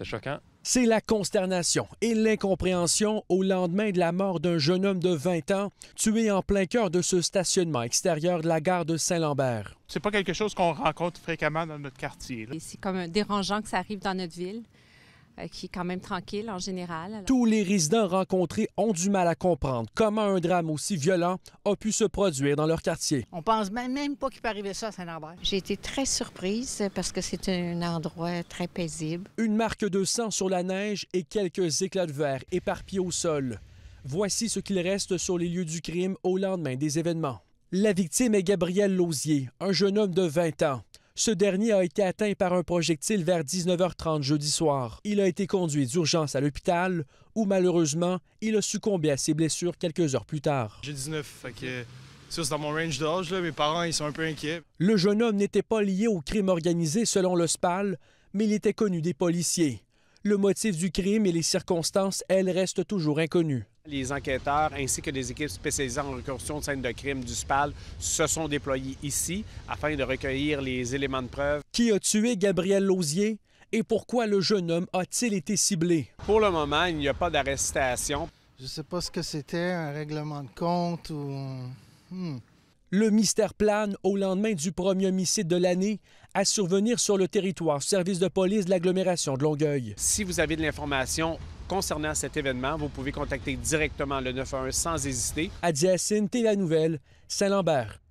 C'est choquant. C'est la consternation et l'incompréhension au lendemain de la mort d'un jeune homme de 20 ans tué en plein cœur de ce stationnement extérieur de la gare de Saint-Lambert. C'est pas quelque chose qu'on rencontre fréquemment dans notre quartier. C'est comme dérangeant que ça arrive dans notre ville. Euh, qui est quand même tranquille en général. Tous les résidents rencontrés ont du mal à comprendre comment un drame aussi violent a pu se produire dans leur quartier. On pense même pas qu'il peut arriver ça à Saint-Lambert. J'ai été très surprise parce que c'est un endroit très paisible. Une marque de sang sur la neige et quelques éclats de verre éparpillés au sol. Voici ce qu'il reste sur les lieux du crime au lendemain des événements. La victime est Gabriel Lausier, un jeune homme de 20 ans. Ce dernier a été atteint par un projectile vers 19h30 jeudi soir. Il a été conduit d'urgence à l'hôpital où malheureusement, il a succombé à ses blessures quelques heures plus tard. J'ai 19, fait que dans mon range d'âge. Mes parents, ils sont un peu inquiets. Le jeune homme n'était pas lié au crime organisé selon le SPAL, mais il était connu des policiers. Le motif du crime et les circonstances, elles, restent toujours inconnues. Les enquêteurs ainsi que des équipes spécialisées en reconstruction de scènes de crime du SPAL se sont déployés ici afin de recueillir les éléments de preuve. Qui a tué Gabriel Lausier? Et pourquoi le jeune homme a-t-il été ciblé? Pour le moment, il n'y a pas d'arrestation. Je ne sais pas ce que c'était, un règlement de compte ou... Hmm. Le mystère plane au lendemain du premier homicide de l'année à survenir sur le territoire, service de police de l'agglomération de Longueuil. Si vous avez de l'information, concernant cet événement, vous pouvez contacter directement le 911 sans hésiter. Adiacine, la nouvelle, Saint-Lambert.